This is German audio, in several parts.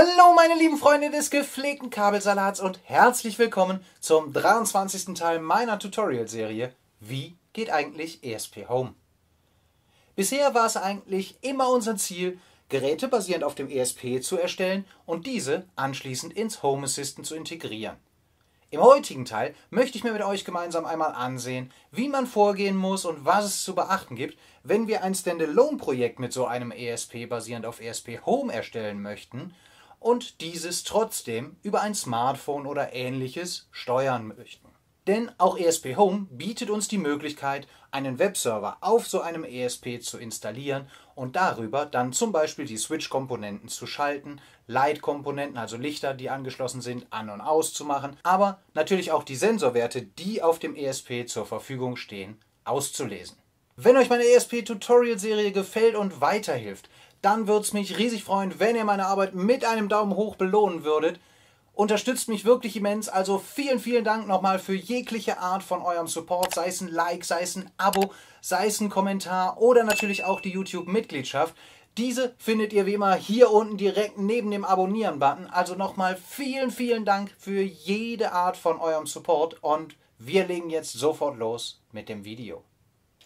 Hallo meine lieben Freunde des gepflegten Kabelsalats und herzlich willkommen zum 23. Teil meiner Tutorial-Serie Wie geht eigentlich ESP Home? Bisher war es eigentlich immer unser Ziel, Geräte basierend auf dem ESP zu erstellen und diese anschließend ins Home Assistant zu integrieren. Im heutigen Teil möchte ich mir mit euch gemeinsam einmal ansehen, wie man vorgehen muss und was es zu beachten gibt, wenn wir ein Standalone-Projekt mit so einem ESP basierend auf ESP Home erstellen möchten – und dieses trotzdem über ein Smartphone oder ähnliches steuern möchten. Denn auch ESP Home bietet uns die Möglichkeit, einen Webserver auf so einem ESP zu installieren und darüber dann zum Beispiel die Switch-Komponenten zu schalten, Light-Komponenten, also Lichter, die angeschlossen sind, an und auszumachen, aber natürlich auch die Sensorwerte, die auf dem ESP zur Verfügung stehen, auszulesen. Wenn euch meine ESP-Tutorial-Serie gefällt und weiterhilft, dann würde es mich riesig freuen, wenn ihr meine Arbeit mit einem Daumen hoch belohnen würdet. Unterstützt mich wirklich immens, also vielen, vielen Dank nochmal für jegliche Art von eurem Support, sei es ein Like, sei es ein Abo, sei es ein Kommentar oder natürlich auch die YouTube-Mitgliedschaft. Diese findet ihr wie immer hier unten direkt neben dem Abonnieren-Button. Also nochmal vielen, vielen Dank für jede Art von eurem Support und wir legen jetzt sofort los mit dem Video.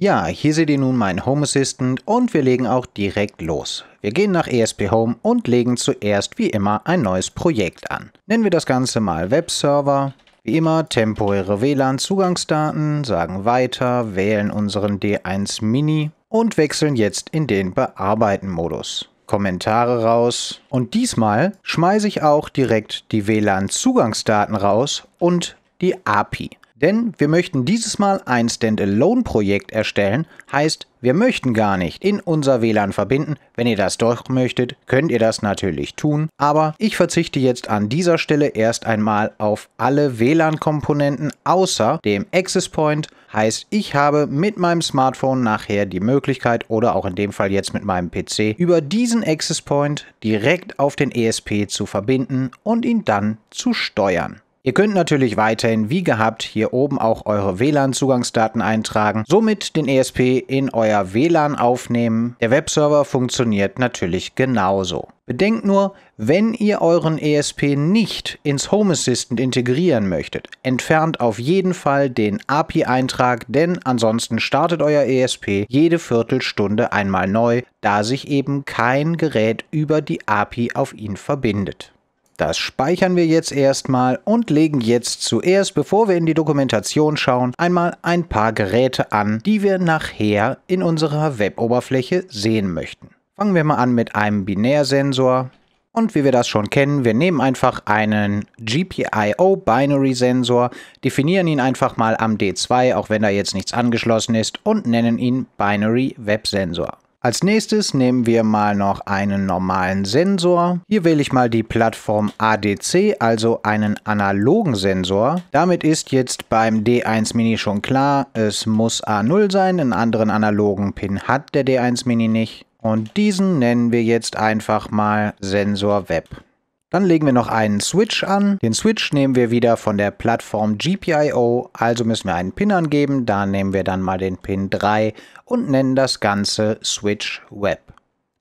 Ja, hier seht ihr nun meinen Home Assistant und wir legen auch direkt los. Wir gehen nach ESP Home und legen zuerst wie immer ein neues Projekt an. Nennen wir das Ganze mal Webserver. Wie immer temporäre WLAN-Zugangsdaten, sagen weiter, wählen unseren D1 Mini und wechseln jetzt in den Bearbeiten-Modus. Kommentare raus und diesmal schmeiße ich auch direkt die WLAN-Zugangsdaten raus und die API. Denn wir möchten dieses Mal ein Standalone-Projekt erstellen, heißt, wir möchten gar nicht in unser WLAN verbinden. Wenn ihr das doch möchtet, könnt ihr das natürlich tun. Aber ich verzichte jetzt an dieser Stelle erst einmal auf alle WLAN-Komponenten außer dem Access Point. Heißt, ich habe mit meinem Smartphone nachher die Möglichkeit oder auch in dem Fall jetzt mit meinem PC über diesen Access Point direkt auf den ESP zu verbinden und ihn dann zu steuern. Ihr könnt natürlich weiterhin wie gehabt hier oben auch eure WLAN-Zugangsdaten eintragen, somit den ESP in euer WLAN aufnehmen. Der Webserver funktioniert natürlich genauso. Bedenkt nur, wenn ihr euren ESP nicht ins Home Assistant integrieren möchtet, entfernt auf jeden Fall den API-Eintrag, denn ansonsten startet euer ESP jede Viertelstunde einmal neu, da sich eben kein Gerät über die API auf ihn verbindet. Das speichern wir jetzt erstmal und legen jetzt zuerst, bevor wir in die Dokumentation schauen, einmal ein paar Geräte an, die wir nachher in unserer Web-Oberfläche sehen möchten. Fangen wir mal an mit einem Binärsensor. Und wie wir das schon kennen, wir nehmen einfach einen GPIO Binary Sensor, definieren ihn einfach mal am D2, auch wenn da jetzt nichts angeschlossen ist, und nennen ihn Binary Web Sensor. Als nächstes nehmen wir mal noch einen normalen Sensor. Hier wähle ich mal die Plattform ADC, also einen analogen Sensor. Damit ist jetzt beim D1 Mini schon klar, es muss A0 sein, einen anderen analogen Pin hat der D1 Mini nicht. Und diesen nennen wir jetzt einfach mal Sensor Web. Dann legen wir noch einen Switch an. Den Switch nehmen wir wieder von der Plattform GPIO, also müssen wir einen Pin angeben. Da nehmen wir dann mal den Pin 3 und nennen das Ganze Switch Web.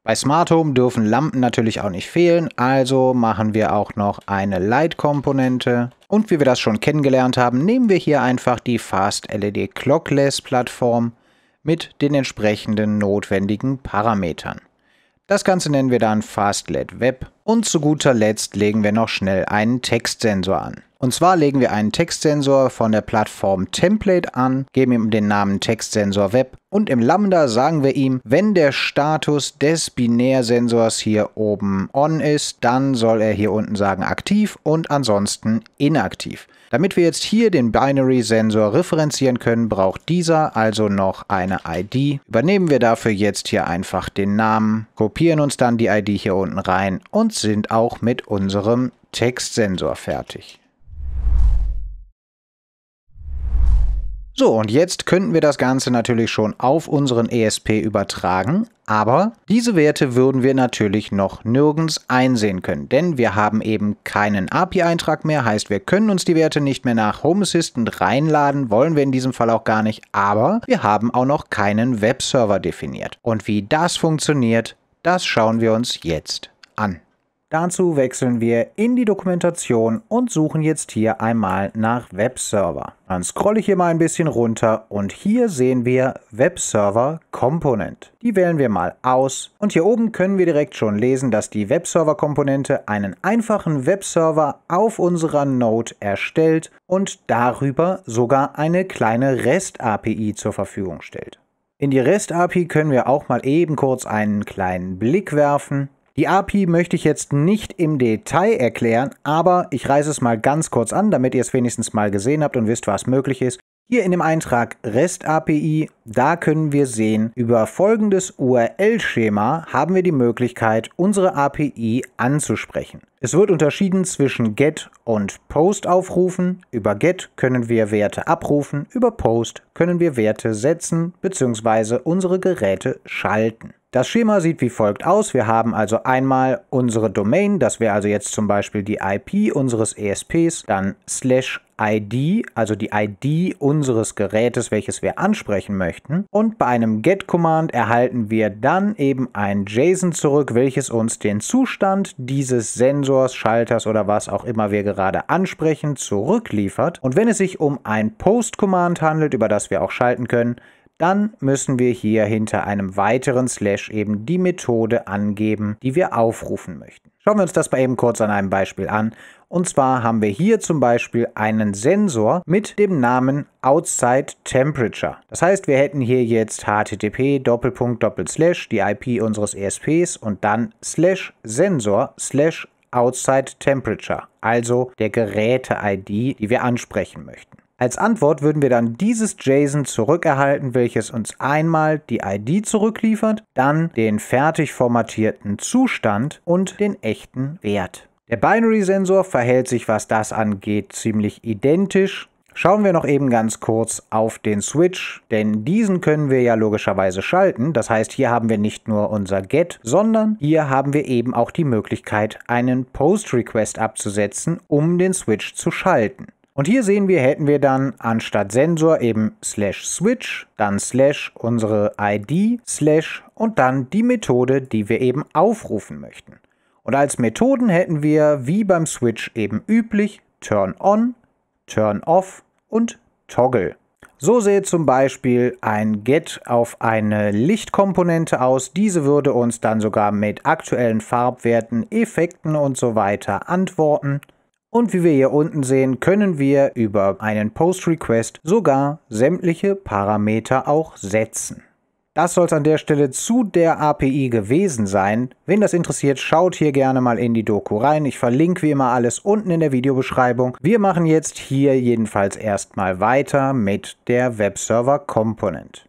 Bei Smart Home dürfen Lampen natürlich auch nicht fehlen, also machen wir auch noch eine Light-Komponente. Und wie wir das schon kennengelernt haben, nehmen wir hier einfach die Fast LED Clockless Plattform mit den entsprechenden notwendigen Parametern. Das Ganze nennen wir dann Fast LED Web und zu guter Letzt legen wir noch schnell einen Textsensor an. Und zwar legen wir einen Textsensor von der Plattform Template an, geben ihm den Namen Textsensor Web und im Lambda sagen wir ihm, wenn der Status des Binärsensors hier oben on ist, dann soll er hier unten sagen aktiv und ansonsten inaktiv. Damit wir jetzt hier den Binary-Sensor referenzieren können, braucht dieser also noch eine ID. Übernehmen wir dafür jetzt hier einfach den Namen, kopieren uns dann die ID hier unten rein und sind auch mit unserem Textsensor fertig. So, und jetzt könnten wir das Ganze natürlich schon auf unseren ESP übertragen, aber diese Werte würden wir natürlich noch nirgends einsehen können, denn wir haben eben keinen API-Eintrag mehr, heißt wir können uns die Werte nicht mehr nach Home Assistant reinladen, wollen wir in diesem Fall auch gar nicht, aber wir haben auch noch keinen Webserver definiert. Und wie das funktioniert, das schauen wir uns jetzt an. Dazu wechseln wir in die Dokumentation und suchen jetzt hier einmal nach Webserver. Dann scrolle ich hier mal ein bisschen runter und hier sehen wir Webserver Component. Die wählen wir mal aus und hier oben können wir direkt schon lesen, dass die Webserver Komponente einen einfachen Webserver auf unserer Node erstellt und darüber sogar eine kleine REST-API zur Verfügung stellt. In die REST-API können wir auch mal eben kurz einen kleinen Blick werfen. Die API möchte ich jetzt nicht im Detail erklären, aber ich reiße es mal ganz kurz an, damit ihr es wenigstens mal gesehen habt und wisst, was möglich ist. Hier in dem Eintrag REST API, da können wir sehen, über folgendes URL-Schema haben wir die Möglichkeit, unsere API anzusprechen. Es wird unterschieden zwischen GET und POST aufrufen. Über GET können wir Werte abrufen, über POST können wir Werte setzen bzw. unsere Geräte schalten. Das Schema sieht wie folgt aus. Wir haben also einmal unsere Domain, das wäre also jetzt zum Beispiel die IP unseres ESPs, dann slash ID, also die ID unseres Gerätes, welches wir ansprechen möchten. Und bei einem Get-Command erhalten wir dann eben ein JSON zurück, welches uns den Zustand dieses Sensors, Schalters oder was auch immer wir gerade ansprechen, zurückliefert. Und wenn es sich um ein Post-Command handelt, über das wir auch schalten können, dann müssen wir hier hinter einem weiteren Slash eben die Methode angeben, die wir aufrufen möchten. Schauen wir uns das mal eben kurz an einem Beispiel an. Und zwar haben wir hier zum Beispiel einen Sensor mit dem Namen Outside Temperature. Das heißt, wir hätten hier jetzt http die IP unseres ESPs und dann slash Sensor slash Outside Temperature, also der Geräte-ID, die wir ansprechen möchten. Als Antwort würden wir dann dieses JSON zurückerhalten, welches uns einmal die ID zurückliefert, dann den fertig formatierten Zustand und den echten Wert. Der Binary-Sensor verhält sich, was das angeht, ziemlich identisch. Schauen wir noch eben ganz kurz auf den Switch, denn diesen können wir ja logischerweise schalten. Das heißt, hier haben wir nicht nur unser Get, sondern hier haben wir eben auch die Möglichkeit, einen Post-Request abzusetzen, um den Switch zu schalten. Und hier sehen wir, hätten wir dann anstatt Sensor eben slash switch, dann slash unsere ID, slash und dann die Methode, die wir eben aufrufen möchten. Und als Methoden hätten wir, wie beim Switch eben üblich, turn on, turn off und toggle. So sähe zum Beispiel ein Get auf eine Lichtkomponente aus. Diese würde uns dann sogar mit aktuellen Farbwerten, Effekten und so weiter antworten. Und wie wir hier unten sehen, können wir über einen Post Request sogar sämtliche Parameter auch setzen. Das soll es an der Stelle zu der API gewesen sein. Wenn das interessiert, schaut hier gerne mal in die Doku rein. Ich verlinke wie immer alles unten in der Videobeschreibung. Wir machen jetzt hier jedenfalls erstmal weiter mit der Webserver Component.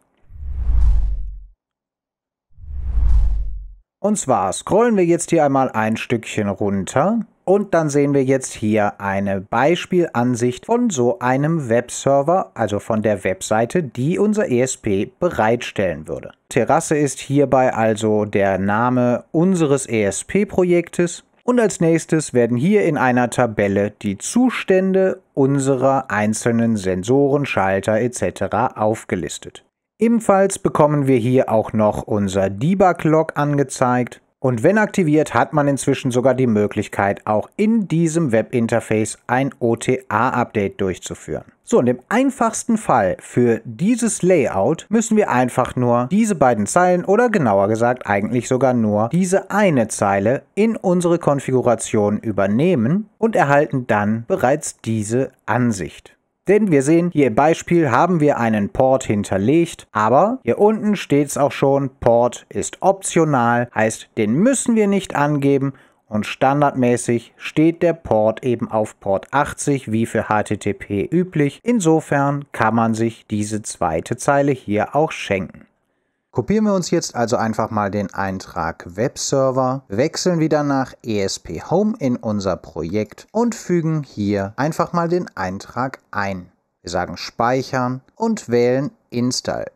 Und zwar scrollen wir jetzt hier einmal ein Stückchen runter und dann sehen wir jetzt hier eine Beispielansicht von so einem Webserver, also von der Webseite, die unser ESP bereitstellen würde. Terrasse ist hierbei also der Name unseres ESP-Projektes. Und als nächstes werden hier in einer Tabelle die Zustände unserer einzelnen Sensoren, Schalter etc. aufgelistet. Ebenfalls bekommen wir hier auch noch unser Debug-Log angezeigt. Und wenn aktiviert, hat man inzwischen sogar die Möglichkeit, auch in diesem Webinterface ein OTA-Update durchzuführen. So, und im einfachsten Fall für dieses Layout müssen wir einfach nur diese beiden Zeilen oder genauer gesagt eigentlich sogar nur diese eine Zeile in unsere Konfiguration übernehmen und erhalten dann bereits diese Ansicht. Denn wir sehen, hier im Beispiel haben wir einen Port hinterlegt, aber hier unten steht es auch schon, Port ist optional, heißt, den müssen wir nicht angeben und standardmäßig steht der Port eben auf Port 80 wie für HTTP üblich. Insofern kann man sich diese zweite Zeile hier auch schenken. Kopieren wir uns jetzt also einfach mal den Eintrag Webserver, wechseln wieder nach ESP Home in unser Projekt und fügen hier einfach mal den Eintrag ein. Wir sagen Speichern und wählen Install.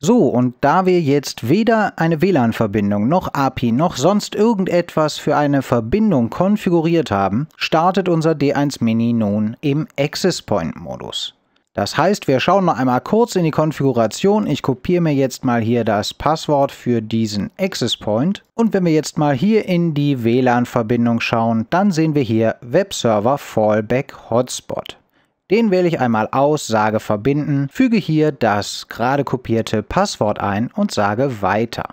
So, und da wir jetzt weder eine WLAN-Verbindung noch API noch sonst irgendetwas für eine Verbindung konfiguriert haben, startet unser D1 Mini nun im Access Point-Modus. Das heißt, wir schauen noch einmal kurz in die Konfiguration. Ich kopiere mir jetzt mal hier das Passwort für diesen Access Point. Und wenn wir jetzt mal hier in die WLAN-Verbindung schauen, dann sehen wir hier Webserver Fallback Hotspot. Den wähle ich einmal aus, sage Verbinden, füge hier das gerade kopierte Passwort ein und sage Weiter.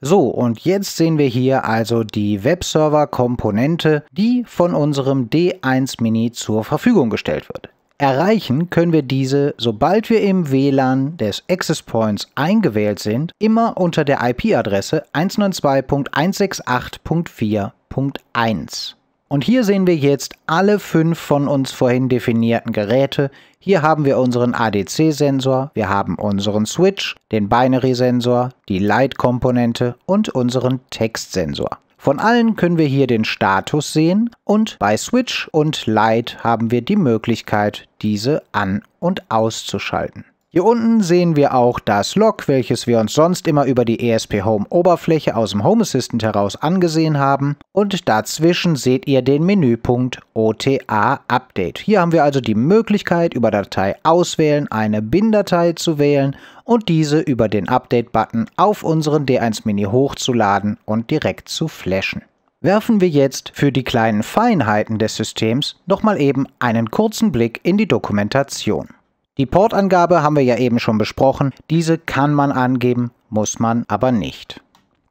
So, und jetzt sehen wir hier also die Webserver-Komponente, die von unserem D1 Mini zur Verfügung gestellt wird. Erreichen können wir diese, sobald wir im WLAN des Access Points eingewählt sind, immer unter der IP-Adresse 192.168.4.1. Und hier sehen wir jetzt alle fünf von uns vorhin definierten Geräte. Hier haben wir unseren ADC-Sensor, wir haben unseren Switch, den Binary-Sensor, die Light-Komponente und unseren Text-Sensor. Von allen können wir hier den Status sehen und bei Switch und Light haben wir die Möglichkeit, diese an- und auszuschalten. Hier unten sehen wir auch das Log, welches wir uns sonst immer über die ESP Home Oberfläche aus dem Home Assistant heraus angesehen haben und dazwischen seht ihr den Menüpunkt OTA Update. Hier haben wir also die Möglichkeit über Datei auswählen, eine BIN-Datei zu wählen und diese über den Update-Button auf unseren D1 Mini hochzuladen und direkt zu flashen werfen wir jetzt für die kleinen Feinheiten des Systems nochmal eben einen kurzen Blick in die Dokumentation. Die Portangabe haben wir ja eben schon besprochen. Diese kann man angeben, muss man aber nicht.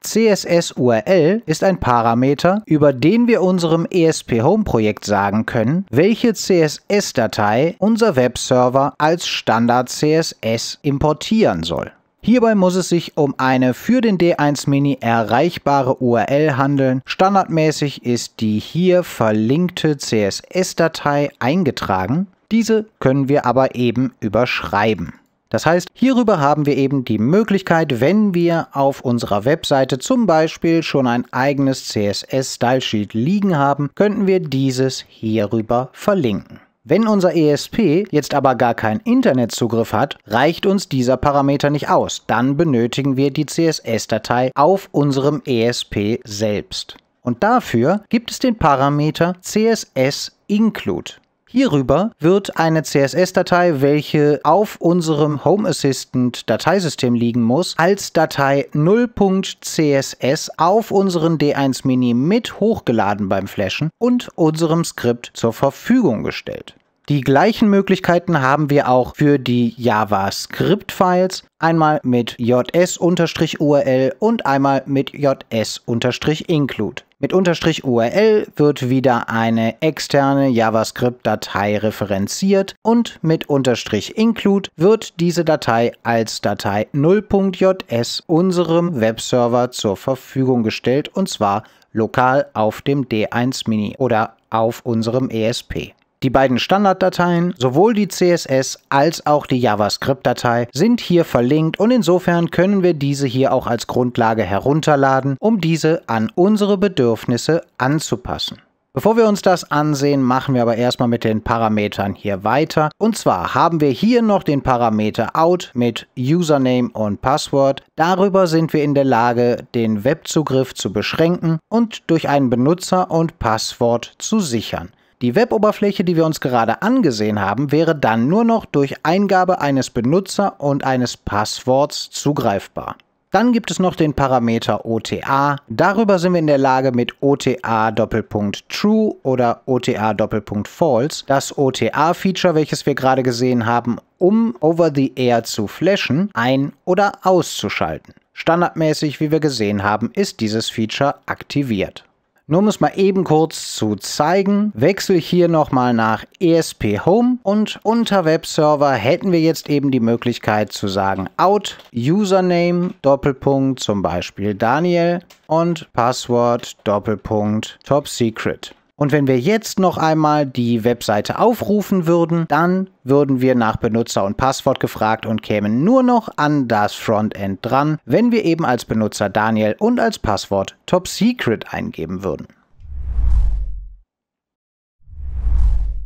CSS-URL ist ein Parameter, über den wir unserem ESP-Home-Projekt sagen können, welche CSS-Datei unser Webserver als Standard-CSS importieren soll. Hierbei muss es sich um eine für den D1 Mini erreichbare URL handeln. Standardmäßig ist die hier verlinkte CSS-Datei eingetragen. Diese können wir aber eben überschreiben. Das heißt, hierüber haben wir eben die Möglichkeit, wenn wir auf unserer Webseite zum Beispiel schon ein eigenes CSS-Stylesheet liegen haben, könnten wir dieses hierüber verlinken. Wenn unser ESP jetzt aber gar keinen Internetzugriff hat, reicht uns dieser Parameter nicht aus. Dann benötigen wir die CSS-Datei auf unserem ESP selbst. Und dafür gibt es den Parameter CSS include. Hierüber wird eine CSS-Datei, welche auf unserem Home Assistant Dateisystem liegen muss, als Datei 0.css auf unseren D1 Mini mit hochgeladen beim Flashen und unserem Skript zur Verfügung gestellt. Die gleichen Möglichkeiten haben wir auch für die JavaScript-Files, einmal mit js-url und einmal mit js-include. Mit unterstrich URL wird wieder eine externe JavaScript-Datei referenziert und mit unterstrich include wird diese Datei als Datei 0.js unserem Webserver zur Verfügung gestellt und zwar lokal auf dem D1 Mini oder auf unserem ESP. Die beiden Standarddateien, sowohl die CSS als auch die JavaScript-Datei, sind hier verlinkt und insofern können wir diese hier auch als Grundlage herunterladen, um diese an unsere Bedürfnisse anzupassen. Bevor wir uns das ansehen, machen wir aber erstmal mit den Parametern hier weiter. Und zwar haben wir hier noch den Parameter out mit Username und Passwort. Darüber sind wir in der Lage, den Webzugriff zu beschränken und durch einen Benutzer und Passwort zu sichern. Die Weboberfläche, die wir uns gerade angesehen haben, wäre dann nur noch durch Eingabe eines Benutzer und eines Passworts zugreifbar. Dann gibt es noch den Parameter OTA. Darüber sind wir in der Lage mit OTA True oder OTA False das OTA-Feature, welches wir gerade gesehen haben, um over the air zu flashen, ein- oder auszuschalten. Standardmäßig, wie wir gesehen haben, ist dieses Feature aktiviert. Nur um es mal eben kurz zu zeigen, wechsle ich hier nochmal nach ESP Home und unter Webserver hätten wir jetzt eben die Möglichkeit zu sagen out username Doppelpunkt zum Beispiel Daniel und Passwort Doppelpunkt top secret. Und wenn wir jetzt noch einmal die Webseite aufrufen würden, dann würden wir nach Benutzer und Passwort gefragt und kämen nur noch an das Frontend dran, wenn wir eben als Benutzer Daniel und als Passwort Top Secret eingeben würden.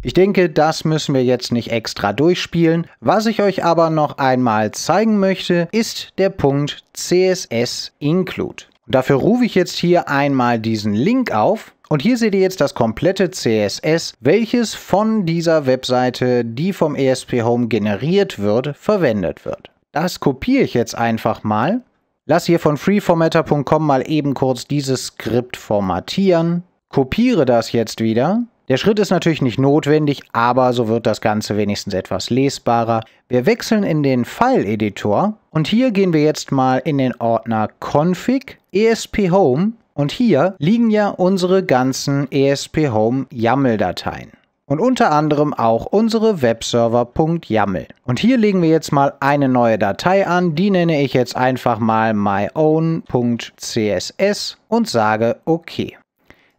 Ich denke, das müssen wir jetzt nicht extra durchspielen. Was ich euch aber noch einmal zeigen möchte, ist der Punkt CSS Include. dafür rufe ich jetzt hier einmal diesen Link auf und hier seht ihr jetzt das komplette CSS, welches von dieser Webseite, die vom ESP Home generiert wird, verwendet wird. Das kopiere ich jetzt einfach mal. Lass hier von freeformatter.com mal eben kurz dieses Skript formatieren. Kopiere das jetzt wieder. Der Schritt ist natürlich nicht notwendig, aber so wird das Ganze wenigstens etwas lesbarer. Wir wechseln in den File-Editor und hier gehen wir jetzt mal in den Ordner Config, ESP Home und hier liegen ja unsere ganzen ESP Home YAML-Dateien. Und unter anderem auch unsere webserver.yaml. Und hier legen wir jetzt mal eine neue Datei an, die nenne ich jetzt einfach mal myown.css und sage OK.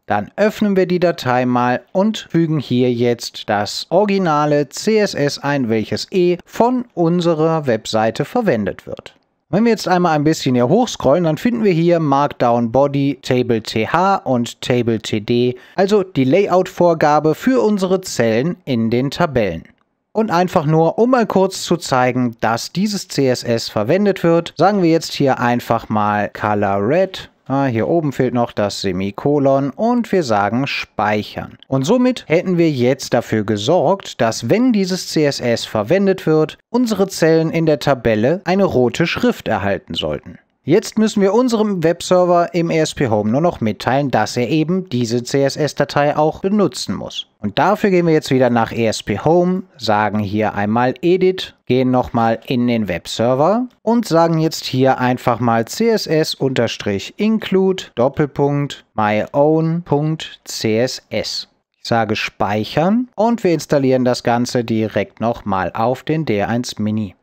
Dann öffnen wir die Datei mal und fügen hier jetzt das originale CSS ein, welches eh von unserer Webseite verwendet wird. Wenn wir jetzt einmal ein bisschen hier hochscrollen, dann finden wir hier Markdown Body, Table TH und Table TD, also die Layout-Vorgabe für unsere Zellen in den Tabellen. Und einfach nur, um mal kurz zu zeigen, dass dieses CSS verwendet wird, sagen wir jetzt hier einfach mal Color Red Ah, hier oben fehlt noch das Semikolon und wir sagen speichern. Und somit hätten wir jetzt dafür gesorgt, dass wenn dieses CSS verwendet wird, unsere Zellen in der Tabelle eine rote Schrift erhalten sollten. Jetzt müssen wir unserem Webserver im ESP Home nur noch mitteilen, dass er eben diese CSS-Datei auch benutzen muss. Und dafür gehen wir jetzt wieder nach ESP Home, sagen hier einmal Edit, gehen nochmal in den Webserver und sagen jetzt hier einfach mal css-include Doppelpunkt myown.css. Ich sage Speichern und wir installieren das Ganze direkt nochmal auf den D1 Mini.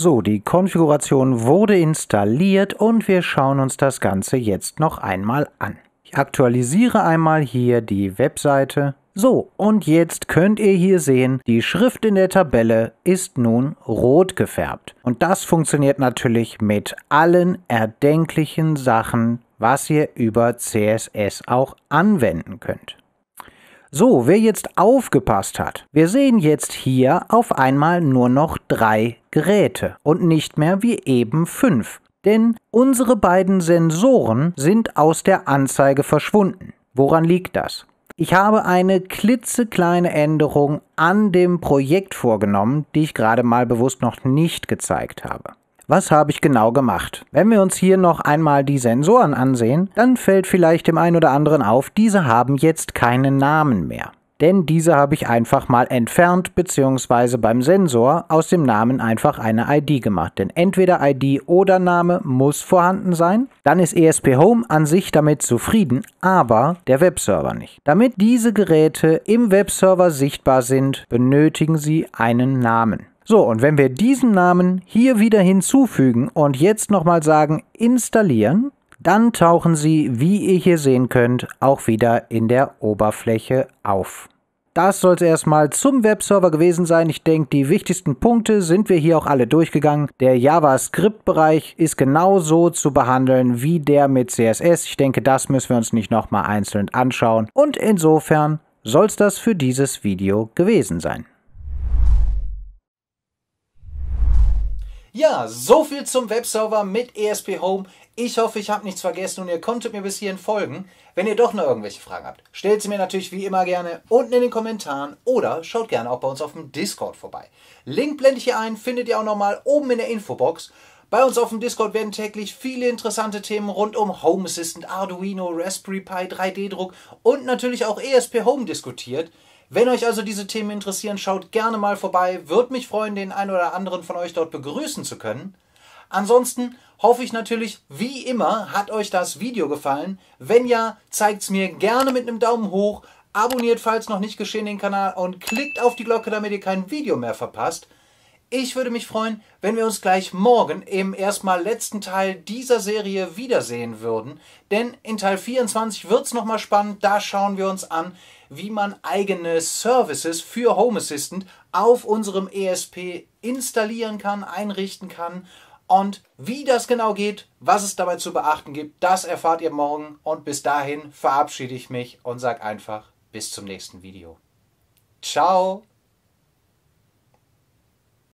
So, die Konfiguration wurde installiert und wir schauen uns das Ganze jetzt noch einmal an. Ich aktualisiere einmal hier die Webseite. So, und jetzt könnt ihr hier sehen, die Schrift in der Tabelle ist nun rot gefärbt. Und das funktioniert natürlich mit allen erdenklichen Sachen, was ihr über CSS auch anwenden könnt. So, wer jetzt aufgepasst hat, wir sehen jetzt hier auf einmal nur noch drei Geräte und nicht mehr wie eben fünf. Denn unsere beiden Sensoren sind aus der Anzeige verschwunden. Woran liegt das? Ich habe eine klitzekleine Änderung an dem Projekt vorgenommen, die ich gerade mal bewusst noch nicht gezeigt habe was habe ich genau gemacht. Wenn wir uns hier noch einmal die Sensoren ansehen, dann fällt vielleicht dem einen oder anderen auf, diese haben jetzt keinen Namen mehr. Denn diese habe ich einfach mal entfernt bzw. beim Sensor aus dem Namen einfach eine ID gemacht. Denn entweder ID oder Name muss vorhanden sein. Dann ist ESP Home an sich damit zufrieden, aber der Webserver nicht. Damit diese Geräte im Webserver sichtbar sind, benötigen sie einen Namen. So, und wenn wir diesen Namen hier wieder hinzufügen und jetzt nochmal sagen installieren, dann tauchen sie, wie ihr hier sehen könnt, auch wieder in der Oberfläche auf. Das soll es erstmal zum Webserver gewesen sein. Ich denke, die wichtigsten Punkte sind wir hier auch alle durchgegangen. Der JavaScript-Bereich ist genauso zu behandeln wie der mit CSS. Ich denke, das müssen wir uns nicht nochmal einzeln anschauen. Und insofern soll es das für dieses Video gewesen sein. Ja, so viel zum Webserver mit ESP Home. Ich hoffe, ich habe nichts vergessen und ihr konntet mir bis hierhin folgen. Wenn ihr doch noch irgendwelche Fragen habt, stellt sie mir natürlich wie immer gerne unten in den Kommentaren oder schaut gerne auch bei uns auf dem Discord vorbei. Link blende ich hier ein, findet ihr auch nochmal oben in der Infobox. Bei uns auf dem Discord werden täglich viele interessante Themen rund um Home Assistant, Arduino, Raspberry Pi, 3D-Druck und natürlich auch ESP Home diskutiert. Wenn euch also diese Themen interessieren, schaut gerne mal vorbei. Würde mich freuen, den einen oder anderen von euch dort begrüßen zu können. Ansonsten hoffe ich natürlich, wie immer, hat euch das Video gefallen. Wenn ja, zeigt es mir gerne mit einem Daumen hoch, abonniert, falls noch nicht geschehen, den Kanal und klickt auf die Glocke, damit ihr kein Video mehr verpasst. Ich würde mich freuen, wenn wir uns gleich morgen im erstmal letzten Teil dieser Serie wiedersehen würden, denn in Teil 24 wird es nochmal spannend, da schauen wir uns an, wie man eigene Services für Home Assistant auf unserem ESP installieren kann, einrichten kann und wie das genau geht, was es dabei zu beachten gibt, das erfahrt ihr morgen und bis dahin verabschiede ich mich und sage einfach bis zum nächsten Video. Ciao!